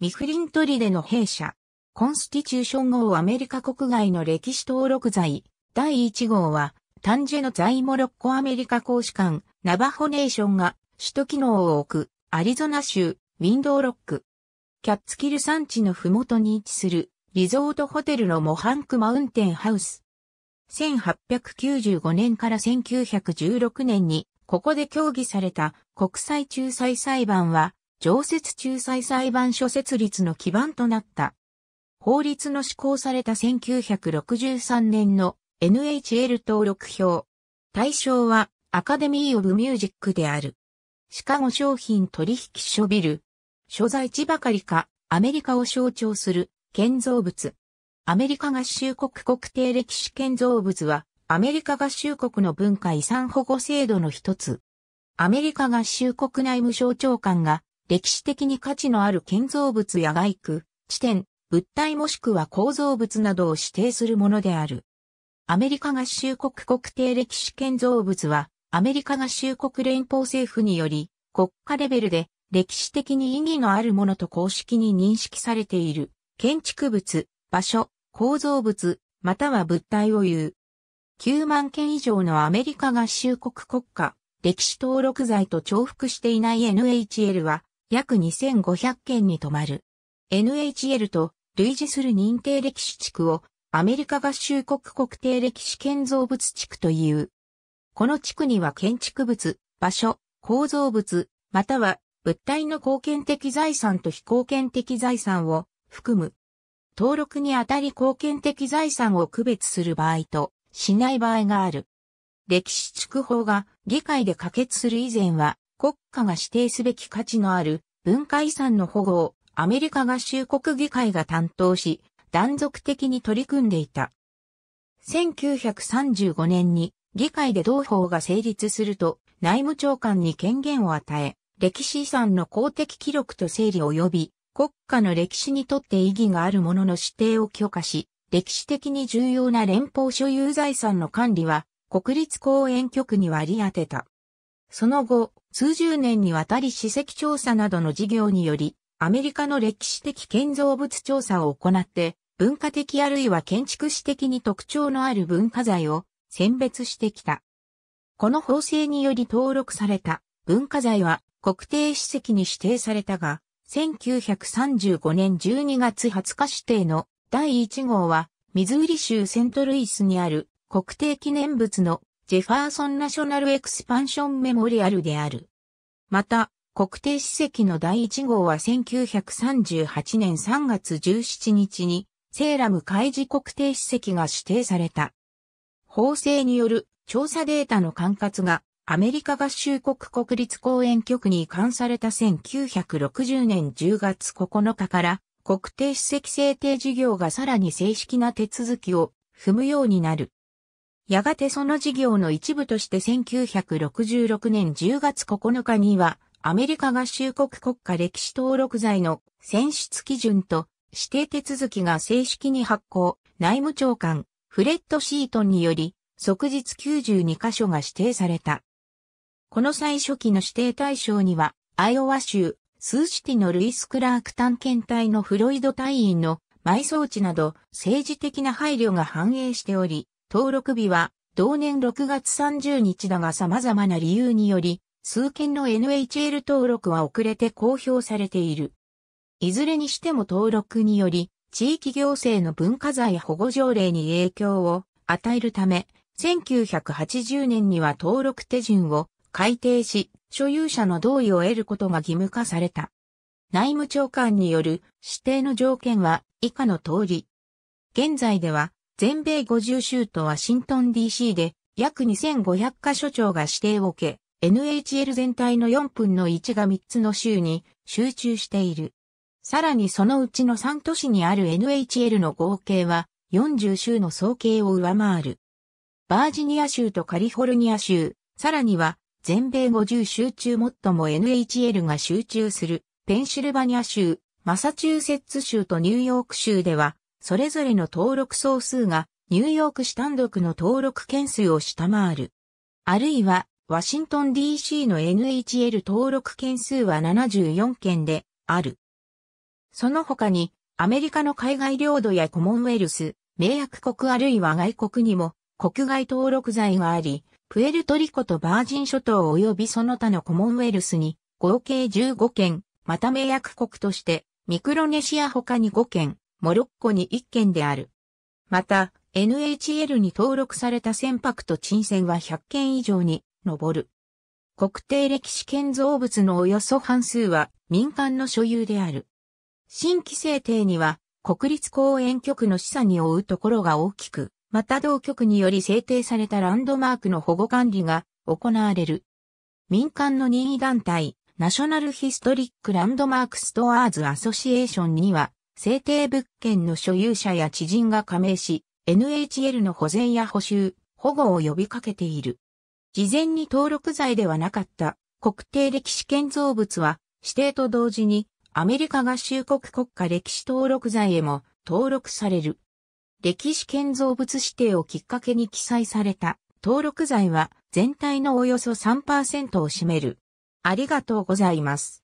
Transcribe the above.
ミフリントリデの弊社。コンスティチューション号アメリカ国外の歴史登録罪。第1号は、タンジェの在モロッコアメリカ公使館、ナバホネーションが、首都機能を置く、アリゾナ州、ウィンドーロック。キャッツキル山地のふもとに位置する、リゾートホテルのモハンクマウンテンハウス。1895年から1916年に、ここで協議された国際仲裁裁判は、常設仲裁裁判所設立の基盤となった。法律の施行された1963年の NHL 登録表。対象はアカデミー・オブ・ミュージックである。シカゴ商品取引所ビル。所在地ばかりかアメリカを象徴する建造物。アメリカ合衆国国定歴史建造物はアメリカ合衆国の文化遺産保護制度の一つ。アメリカ合衆国内務省長官が歴史的に価値のある建造物や外区、地点、物体もしくは構造物などを指定するものである。アメリカ合衆国国定歴史建造物は、アメリカ合衆国連邦政府により、国家レベルで歴史的に意義のあるものと公式に認識されている、建築物、場所、構造物、または物体を言う。9万件以上のアメリカ合衆国国家、歴史登録財と重複していない NHL は、約2500件に止まる。NHL と類似する認定歴史地区をアメリカ合衆国国定歴史建造物地区という。この地区には建築物、場所、構造物、または物体の貢献的財産と非貢献的財産を含む。登録にあたり貢献的財産を区別する場合としない場合がある。歴史地区法が議会で可決する以前は国家が指定すべき価値のある文化遺産の保護をアメリカ合衆国議会が担当し、断続的に取り組んでいた。1935年に議会で同法が成立すると内務長官に権限を与え、歴史遺産の公的記録と整理及び国家の歴史にとって意義があるものの指定を許可し、歴史的に重要な連邦所有財産の管理は国立公園局に割り当てた。その後、数十年にわたり史跡調査などの事業により、アメリカの歴史的建造物調査を行って、文化的あるいは建築史的に特徴のある文化財を選別してきた。この法制により登録された文化財は国定史跡に指定されたが、1935年12月20日指定の第1号は、ミズーリ州セントルイスにある国定記念物のジェファーソンナショナルエクスパンションメモリアルである。また、国定史跡の第1号は1938年3月17日に、セーラム開示国定史跡が指定された。法制による調査データの管轄がアメリカ合衆国国立公園局に移管された1960年10月9日から国定史跡制定事業がさらに正式な手続きを踏むようになる。やがてその事業の一部として1966年10月9日には、アメリカ合衆国国家歴史登録罪の選出基準と指定手続きが正式に発行、内務長官、フレッド・シートンにより、即日92カ所が指定された。この最初期の指定対象には、アイオワ州、スーシティのルイス・クラーク探検隊のフロイド隊員の埋葬地など、政治的な配慮が反映しており、登録日は同年6月30日だが様々な理由により、数件の NHL 登録は遅れて公表されている。いずれにしても登録により、地域行政の文化財保護条例に影響を与えるため、1980年には登録手順を改定し、所有者の同意を得ることが義務化された。内務長官による指定の条件は以下の通り。現在では全米50州とワシントン DC で約2500カ所長が指定を受け、NHL 全体の4分の1が3つの州に集中している。さらにそのうちの3都市にある NHL の合計は40州の総計を上回る。バージニア州とカリフォルニア州、さらには全米50州中最も NHL が集中するペンシルバニア州、マサチューセッツ州とニューヨーク州ではそれぞれの登録総数がニューヨーク市単独の登録件数を下回る。あるいは、ワシントン DC の NHL 登録件数は74件である。その他に、アメリカの海外領土やコモンウェルス、名約国あるいは外国にも国外登録罪があり、プエルトリコとバージン諸島及びその他のコモンウェルスに合計15件、また名約国としてミクロネシア他に5件、モロッコに1件である。また、NHL に登録された船舶と沈船は100件以上に上る。国定歴史建造物のおよそ半数は民間の所有である。新規制定には国立公園局の示唆に追うところが大きく、また同局により制定されたランドマークの保護管理が行われる。民間の任意団体、ナショナルヒストリックランドマークストアーズアソシエーションには、制定物件の所有者や知人が加盟し、NHL の保全や補修、保護を呼びかけている。事前に登録罪ではなかった国定歴史建造物は指定と同時にアメリカ合衆国国家歴史登録罪へも登録される。歴史建造物指定をきっかけに記載された登録罪は全体のおよそ3%を占める。ありがとうございます。